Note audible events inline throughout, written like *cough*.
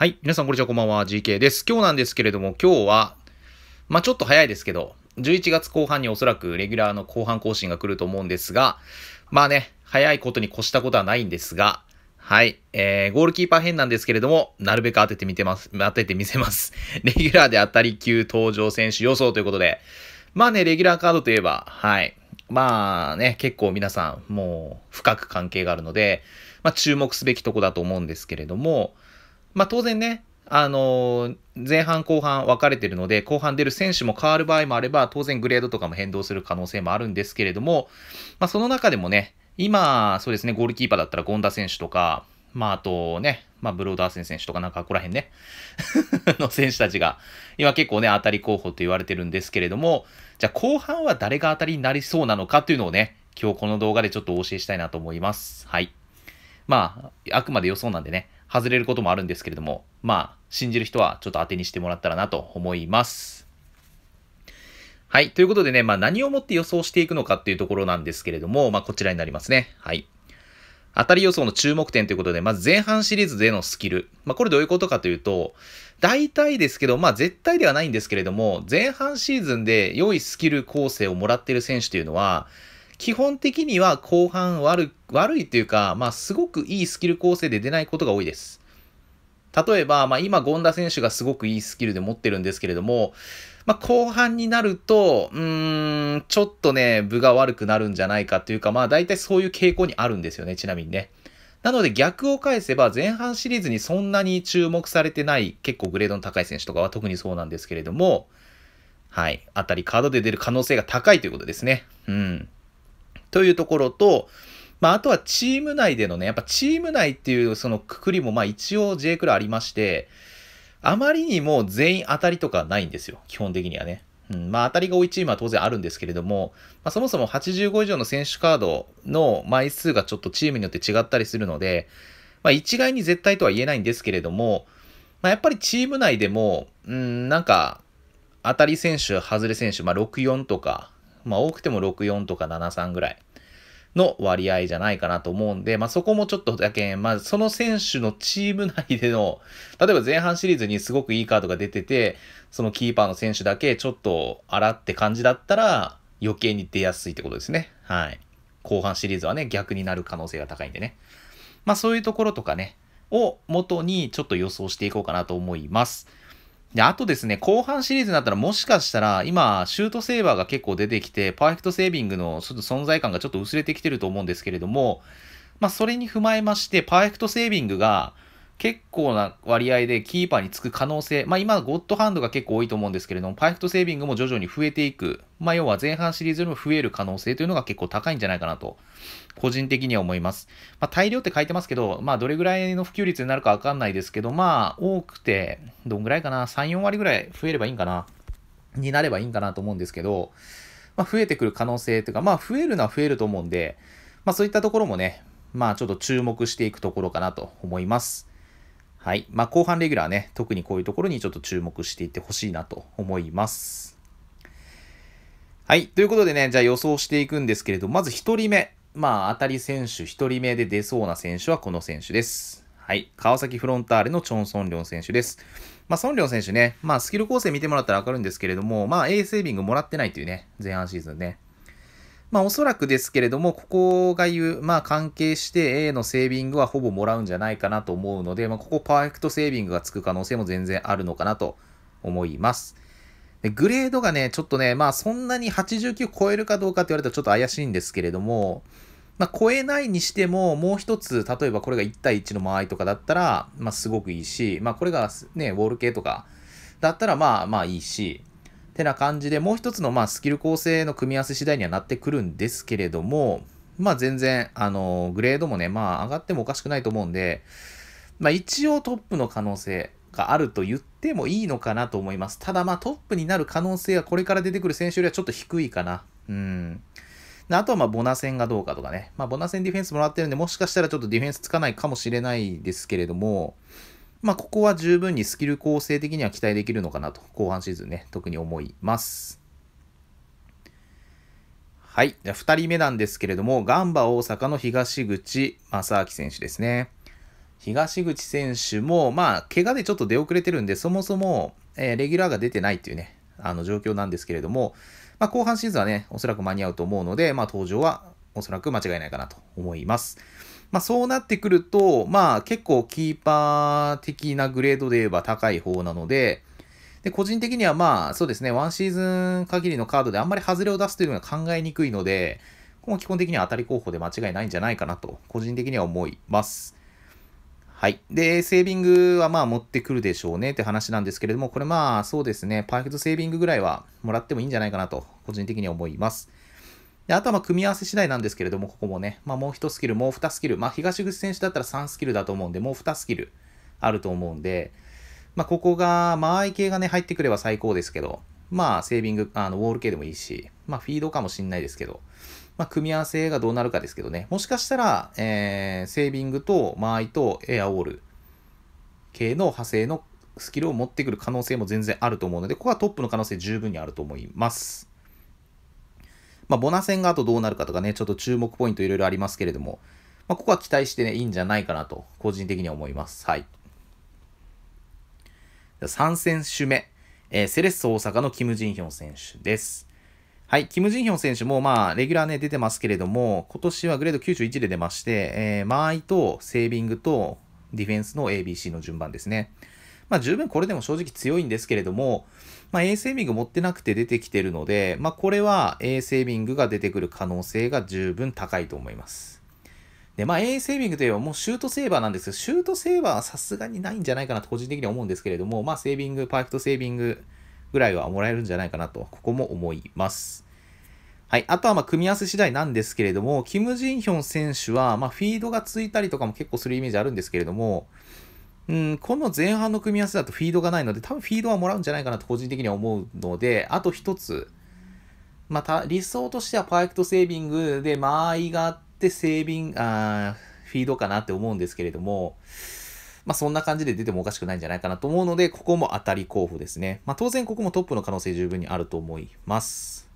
はい。皆さん、こんにちは。こんばんは。GK です。今日なんですけれども、今日は、まあ、ちょっと早いですけど、11月後半におそらくレギュラーの後半更新が来ると思うんですが、まあね、早いことに越したことはないんですが、はい。えー、ゴールキーパー編なんですけれども、なるべく当ててみてます、当ててみせます。*laughs* レギュラーで当たり級登場選手予想ということで、まあね、レギュラーカードといえば、はい。まあね、結構皆さん、もう、深く関係があるので、まあ注目すべきとこだと思うんですけれども、まあ、当然ね、あの前半後半分かれてるので、後半出る選手も変わる場合もあれば、当然グレードとかも変動する可能性もあるんですけれども、まあ、その中でもね、今、そうですね、ゴールキーパーだったら権田選手とか、まあ、あとね、まあ、ブロードアーセン選手とかなんかここら辺ね *laughs* の選手たちが、今結構ね、当たり候補と言われてるんですけれども、じゃあ後半は誰が当たりになりそうなのかというのをね、今日この動画でちょっとお教えしたいなと思います。はい。まあ、あくまで予想なんでね、外れることもあるんですけれども、まあ、信じる人はちょっと当てにしてもらったらなと思います。はい。ということでね、まあ何をもって予想していくのかっていうところなんですけれども、まあこちらになりますね。はい。当たり予想の注目点ということで、まず前半シリーズでのスキル。まあこれどういうことかというと、大体ですけど、まあ絶対ではないんですけれども、前半シーズンで良いスキル構成をもらっている選手というのは、基本的には後半悪悪いというか、まあ、すごくいいスキル構成で出ないことが多いです。例えば、まあ、今、権田選手がすごくいいスキルで持ってるんですけれども、まあ、後半になると、うーん、ちょっとね、分が悪くなるんじゃないかというか、まあ、大体そういう傾向にあるんですよね、ちなみにね。なので逆を返せば前半シリーズにそんなに注目されてない結構グレードの高い選手とかは特にそうなんですけれども、はい、あたりカードで出る可能性が高いということですね。うん。というところと、まあ、あとはチーム内でのね、やっぱチーム内っていうそのくくりも、まあ一応 J クラありまして、あまりにも全員当たりとかないんですよ、基本的にはね。うん、まあ当たりが多いチームは当然あるんですけれども、まあ、そもそも85以上の選手カードの枚数がちょっとチームによって違ったりするので、まあ一概に絶対とは言えないんですけれども、まあ、やっぱりチーム内でも、うん、なんか、当たり選手、外れ選手、まあ、64とか、まあ多くても64とか73ぐらいの割合じゃないかなと思うんで、まあそこもちょっとだけ、まあその選手のチーム内での、*laughs* 例えば前半シリーズにすごくいいカードが出てて、そのキーパーの選手だけちょっと荒って感じだったら余計に出やすいってことですね。はい。後半シリーズはね、逆になる可能性が高いんでね。まあそういうところとかね、を元にちょっと予想していこうかなと思います。で、あとですね、後半シリーズになったらもしかしたら、今、シュートセーバーが結構出てきて、パーフェクトセービングのちょっと存在感がちょっと薄れてきてると思うんですけれども、まあ、それに踏まえまして、パーフェクトセービングが、結構な割合でキーパーにつく可能性、まあ今、ゴッドハンドが結構多いと思うんですけれども、パイフトセービングも徐々に増えていく、まあ要は前半シリーズよりも増える可能性というのが結構高いんじゃないかなと、個人的には思います。まあ大量って書いてますけど、まあどれぐらいの普及率になるかわかんないですけど、まあ多くて、どんぐらいかな、3、4割ぐらい増えればいいんかな、になればいいんかなと思うんですけど、まあ増えてくる可能性というか、まあ増えるのは増えると思うんで、まあそういったところもね、まあちょっと注目していくところかなと思います。はい。まあ、後半レギュラーね、特にこういうところにちょっと注目していってほしいなと思います。はい。ということでね、じゃあ予想していくんですけれど、まず1人目。まあ、当たり選手1人目で出そうな選手はこの選手です。はい。川崎フロンターレのチョン・ソンリョン選手です。まあ、ソンリョン選手ね、まあ、スキル構成見てもらったらわかるんですけれども、まあ、A セービングもらってないというね、前半シーズンね。まあおそらくですけれども、ここが言う、まあ関係して A のセービングはほぼもらうんじゃないかなと思うので、まあここパーフェクトセービングがつく可能性も全然あるのかなと思います。でグレードがね、ちょっとね、まあそんなに89超えるかどうかって言われたらちょっと怪しいんですけれども、まあ超えないにしても、もう一つ、例えばこれが1対1の間合いとかだったら、まあすごくいいし、まあこれがね、ウォール系とかだったらまあまあいいし、てな感じで、もう一つのまあスキル構成の組み合わせ次第にはなってくるんですけれども、まあ全然、あの、グレードもね、まあ上がってもおかしくないと思うんで、まあ一応トップの可能性があると言ってもいいのかなと思います。ただまあトップになる可能性はこれから出てくる選手よりはちょっと低いかな。うん。あとはまあボナ戦がどうかとかね。まあボナ戦ディフェンスもらってるんで、もしかしたらちょっとディフェンスつかないかもしれないですけれども、まあ、ここは十分にスキル構成的には期待できるのかなと、後半シーズンね、特に思います。はい。じゃ2人目なんですけれども、ガンバ大阪の東口正明選手ですね。東口選手も、まあ、怪我でちょっと出遅れてるんで、そもそも、えー、レギュラーが出てないっていうね、あの状況なんですけれども、まあ、後半シーズンはね、おそらく間に合うと思うので、まあ、登場はおそらく間違いないかなと思います。まあそうなってくると、まあ結構キーパー的なグレードで言えば高い方なので、で、個人的にはまあそうですね、ワンシーズン限りのカードであんまり外れを出すというのは考えにくいので、ここも基本的には当たり候補で間違いないんじゃないかなと、個人的には思います。はい。で、セービングはまあ持ってくるでしょうねって話なんですけれども、これまあそうですね、パーフェクトセービングぐらいはもらってもいいんじゃないかなと、個人的には思います。で、あとはま組み合わせ次第なんですけれども、ここもね、まあ、もう1スキル、もう2スキル、まあ、東口選手だったら3スキルだと思うんで、もう2スキルあると思うんで、まあ、ここが、間合い系がね、入ってくれば最高ですけど、まあ、セービング、あの、ウォール系でもいいし、まあ、フィードかもしんないですけど、まあ、組み合わせがどうなるかですけどね、もしかしたら、えー、セービングと間合いとエアウォール系の派生のスキルを持ってくる可能性も全然あると思うので、ここはトップの可能性十分にあると思います。まあ、ボナ戦があとどうなるかとかね、ちょっと注目ポイントいろいろありますけれども、まあ、ここは期待してね、いいんじゃないかなと、個人的には思います。はい。3選手目、えー、セレッソ大阪のキム・ジンヒョン選手です。はい、キム・ジンヒョン選手も、まあ、レギュラーね、出てますけれども、今年はグレード91で出まして、えー、間合いとセービングとディフェンスの ABC の順番ですね。まあ、十分これでも正直強いんですけれども、まあ、A セービング持ってなくて出てきてるので、まあ、これは A セービングが出てくる可能性が十分高いと思います。で、まあ、A セービングといえばもうシュートセーバーなんですけど、シュートセーバーはさすがにないんじゃないかなと個人的には思うんですけれども、まあ、セービング、パーフェクトセービングぐらいはもらえるんじゃないかなと、ここも思います。はい。あとは、ま、組み合わせ次第なんですけれども、キム・ジンヒョン選手は、ま、フィードがついたりとかも結構するイメージあるんですけれども、うん、この前半の組み合わせだとフィードがないので、多分フィードはもらうんじゃないかなと個人的には思うので、あと一つ、また理想としてはパーフェクトセービングで間合いがあってセービング、あフィードかなって思うんですけれども、まあそんな感じで出てもおかしくないんじゃないかなと思うので、ここも当たり候補ですね。まあ当然ここもトップの可能性十分にあると思います。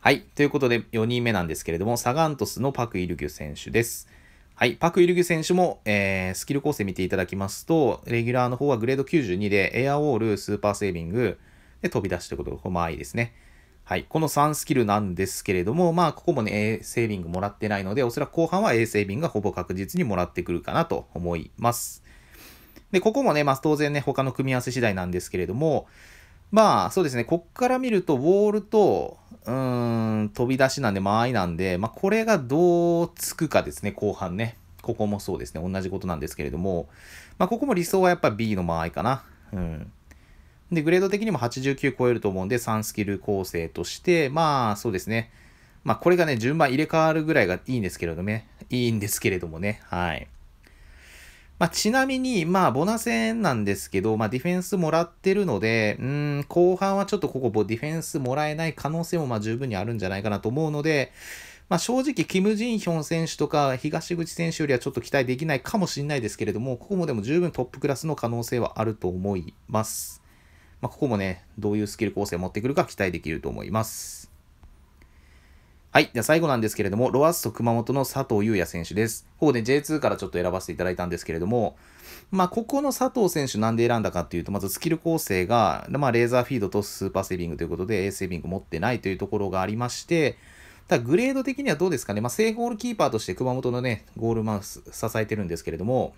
はい。ということで、4人目なんですけれども、サガントスのパク・イルギュ選手です。はい。パク・イルギュ選手も、えー、スキル構成見ていただきますと、レギュラーの方はグレード92で、エアウォール、スーパーセービング、で、飛び出してことが、まあいいですね。はい。この3スキルなんですけれども、まあ、ここもね、A セービングもらってないので、おそらく後半は A セービングがほぼ確実にもらってくるかなと思います。で、ここもね、まあ、当然ね、他の組み合わせ次第なんですけれども、まあ、そうですね、こっから見ると、ウォールと、うん、飛び出しなんで間合いなんで、まあ、これがどうつくかですね、後半ね。ここもそうですね、同じことなんですけれども、まあ、ここも理想はやっぱ B の間合いかな。うん。で、グレード的にも89超えると思うんで、3スキル構成として、まあ、そうですね。まあ、これがね、順番入れ替わるぐらいがいいんですけれどね、いいんですけれどもね、はい。まあ、ちなみに、まあ、ボナ戦なんですけど、まあ、ディフェンスもらってるので、うん、後半はちょっとここ、ディフェンスもらえない可能性も、まあ、十分にあるんじゃないかなと思うので、まあ、正直、キム・ジンヒョン選手とか、東口選手よりはちょっと期待できないかもしれないですけれども、ここもでも十分トップクラスの可能性はあると思います。まあ、ここもね、どういうスキル構成を持ってくるか期待できると思います。はい。じゃあ最後なんですけれども、ロアッソ熊本の佐藤優也選手です。ここで J2 からちょっと選ばせていただいたんですけれども、まあ、ここの佐藤選手なんで選んだかっていうと、まずスキル構成が、まあ、レーザーフィードとスーパーセービングということで、エスセービング持ってないというところがありまして、ただグレード的にはどうですかね、まあ、正ゴールキーパーとして熊本のね、ゴールマウス支えてるんですけれども、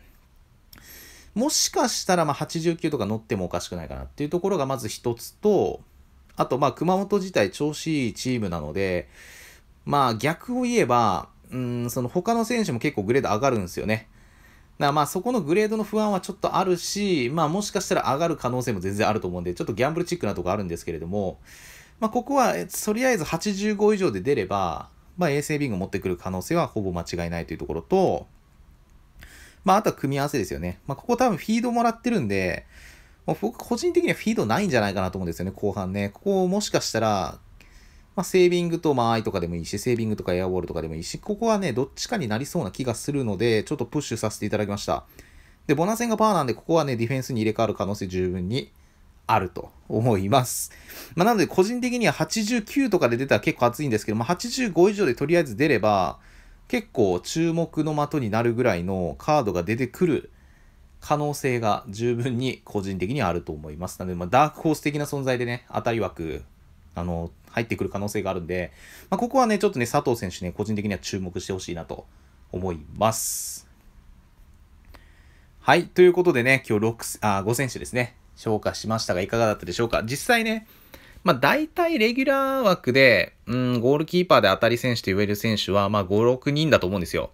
もしかしたらま89とか乗ってもおかしくないかなっていうところがまず一つと、あとま熊本自体調子いいチームなので、まあ逆を言えば、うん、その他の選手も結構グレード上がるんですよね。だからまあそこのグレードの不安はちょっとあるし、まあもしかしたら上がる可能性も全然あると思うんで、ちょっとギャンブルチックなとこあるんですけれども、まあここはとりあえず85以上で出れば、まあ衛星ビング持ってくる可能性はほぼ間違いないというところと、まああとは組み合わせですよね。まあここ多分フィードもらってるんで、僕個人的にはフィードないんじゃないかなと思うんですよね、後半ね。ここもしかしたらまあ、セービングと間合いとかでもいいし、セービングとかエアウォールとかでもいいし、ここはね、どっちかになりそうな気がするので、ちょっとプッシュさせていただきました。で、ボナセンがパーなんで、ここはね、ディフェンスに入れ替わる可能性十分にあると思います。まあ、なので、個人的には89とかで出たら結構熱いんですけど、まあ、85以上でとりあえず出れば、結構注目の的になるぐらいのカードが出てくる可能性が十分に個人的にはあると思います。なので、まあ、ダークホース的な存在でね、当たり枠あの、入ってくる可能性があるんで、まあ、ここはね、ちょっとね、佐藤選手ね、個人的には注目してほしいなと思います。はい。ということでね、今日6、あ、5選手ですね、消化しましたが、いかがだったでしょうか。実際ね、まあ、大体レギュラー枠で、うん、ゴールキーパーで当たり選手と言える選手は、まあ、5、6人だと思うんですよ。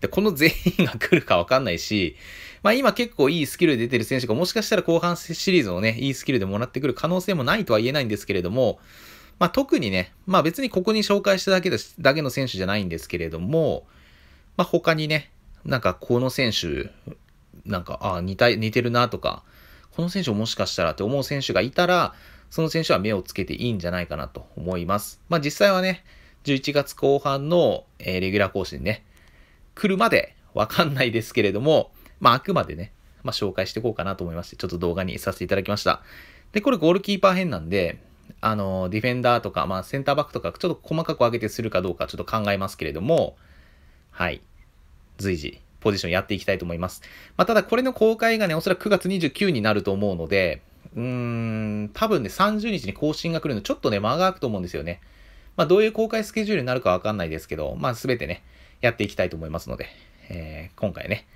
で、この全員が来るか分かんないし、まあ今結構いいスキル出てる選手がもしかしたら後半シリーズのね、いいスキルでもらってくる可能性もないとは言えないんですけれども、まあ特にね、まあ別にここに紹介しただけですだけの選手じゃないんですけれども、まあ他にね、なんかこの選手、なんか、ああ、似た、似てるなとか、この選手もしかしたらって思う選手がいたら、その選手は目をつけていいんじゃないかなと思います。まあ実際はね、11月後半の、えー、レギュラー更新ね、来るまでわかんないですけれども、まあ、あくまでね、まあ、紹介していこうかなと思いまして、ちょっと動画にさせていただきました。で、これゴールキーパー編なんで、あの、ディフェンダーとか、まあ、センターバックとか、ちょっと細かく上げてするかどうか、ちょっと考えますけれども、はい。随時、ポジションやっていきたいと思います。まあ、ただ、これの公開がね、おそらく9月29になると思うので、うーん、多分ね、30日に更新が来るの、ちょっとね、間が空くと思うんですよね。まあ、どういう公開スケジュールになるかわかんないですけど、まあ、すべてね、やっていきたいと思いますので、えー、今回ね、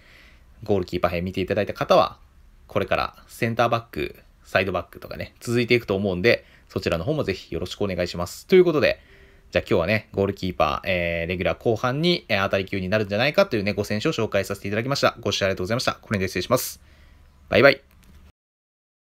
ゴールキーパー編見ていただいた方は、これからセンターバック、サイドバックとかね、続いていくと思うんで、そちらの方もぜひよろしくお願いします。ということで、じゃあ今日はね、ゴールキーパー、えー、レギュラー後半に、えー、当たり級になるんじゃないかというね、ご選手を紹介させていただきました。ご視聴ありがとうございました。これで失礼します。バイバイ。